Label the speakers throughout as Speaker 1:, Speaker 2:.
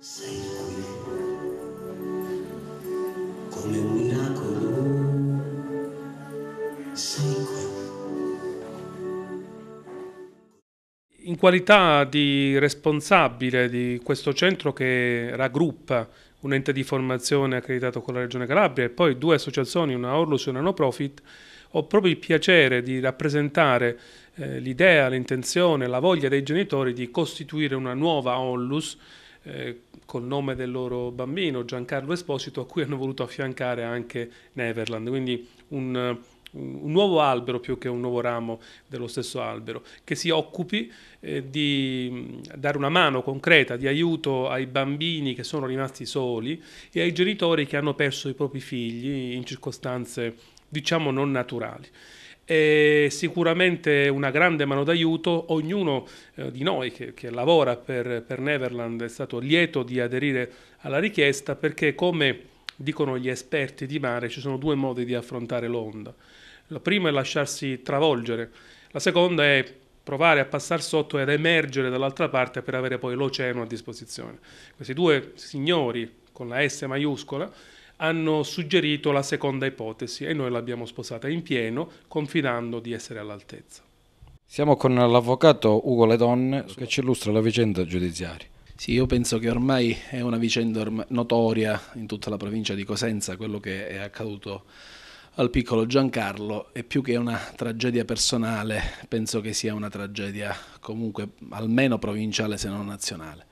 Speaker 1: Sei qui, come un miracolo,
Speaker 2: sei qui. In qualità di responsabile di questo centro che raggruppa un ente di formazione accreditato con la Regione Calabria e poi due associazioni, una Orlus e una No Profit, ho proprio il piacere di rappresentare eh, l'idea, l'intenzione, la voglia dei genitori di costituire una nuova Orlus eh, col nome del loro bambino, Giancarlo Esposito, a cui hanno voluto affiancare anche Neverland, quindi un, eh, un nuovo albero più che un nuovo ramo dello stesso albero, che si occupi eh, di mm, dare una mano concreta di aiuto ai bambini che sono rimasti soli e ai genitori che hanno perso i propri figli in circostanze diciamo non naturali è sicuramente una grande mano d'aiuto. Ognuno eh, di noi che, che lavora per, per, Neverland è stato lieto di aderire alla richiesta perché, come dicono gli esperti di mare, ci sono due modi di affrontare l'onda. La prima è lasciarsi travolgere, la seconda è provare a passare sotto ed emergere dall'altra parte per avere poi l'oceano a disposizione. Questi due signori con la S maiuscola hanno suggerito la seconda ipotesi e noi l'abbiamo sposata in pieno, confidando di essere all'altezza. Siamo
Speaker 1: con l'avvocato Ugo Ledon che ci illustra la vicenda giudiziaria. Sì, io penso che ormai è una vicenda notoria in tutta la provincia di Cosenza quello che è accaduto al piccolo Giancarlo e più che una tragedia personale penso che sia una tragedia comunque almeno provinciale se non nazionale.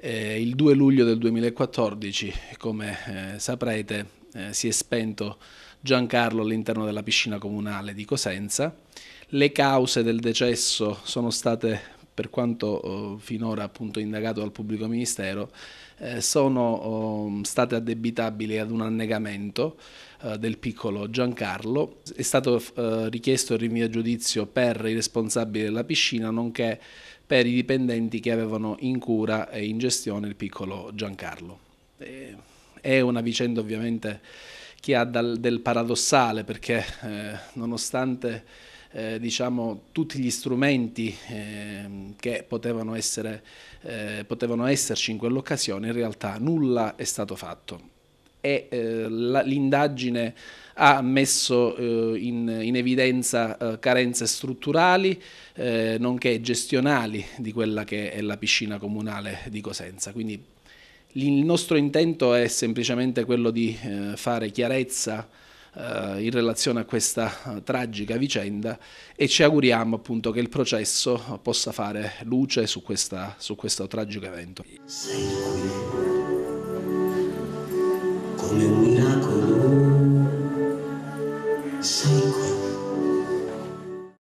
Speaker 1: Eh, il 2 luglio del 2014, come eh, saprete, eh, si è spento Giancarlo all'interno della piscina comunale di Cosenza. Le cause del decesso sono state per quanto eh, finora appunto indagato dal pubblico ministero, eh, sono oh, state addebitabili ad un annegamento eh, del piccolo Giancarlo. È stato eh, richiesto il rinvio a giudizio per i responsabili della piscina, nonché per i dipendenti che avevano in cura e in gestione il piccolo Giancarlo. Eh, è una vicenda ovviamente che ha dal, del paradossale, perché eh, nonostante eh, diciamo, tutti gli strumenti eh, che potevano, essere, eh, potevano esserci in quell'occasione, in realtà nulla è stato fatto e eh, l'indagine ha messo eh, in, in, evidenza carenze strutturali nonché gestionali di quella che è la piscina comunale di Cosenza. Quindi il nostro intento è semplicemente quello di eh, fare chiarezza eh, in relazione a questa eh, tragica vicenda e ci auguriamo appunto che il processo possa fare luce su, questa, su questo tragico evento. Sei qui, come una